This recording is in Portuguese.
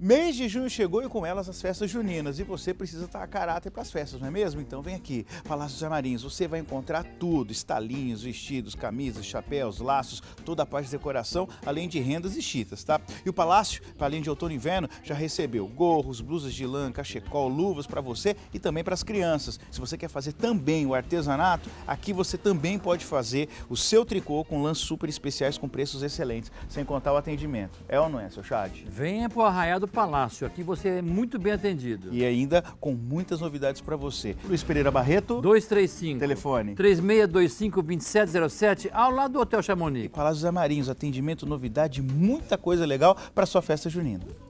Mês de junho chegou e com elas as festas juninas e você precisa estar a caráter para as festas, não é mesmo? Então vem aqui, Palácio dos Armarinhos, você vai encontrar tudo, estalinhos, vestidos, camisas, chapéus, laços, toda a parte de decoração, além de rendas e chitas, tá? E o Palácio, para além de outono e inverno, já recebeu gorros, blusas de lã, cachecol, luvas para você e também para as crianças. Se você quer fazer também o artesanato, aqui você também pode fazer o seu tricô com lãs super especiais com preços excelentes, sem contar o atendimento. É ou não é, seu Chad? Venha pro Arraial do do Palácio. Aqui você é muito bem atendido. E ainda com muitas novidades para você. Luiz Pereira Barreto. 235. Telefone. 3625-2707, ao lado do Hotel Chamonix. E Palácio Zé Marinhos, atendimento, novidade, muita coisa legal para sua festa junina.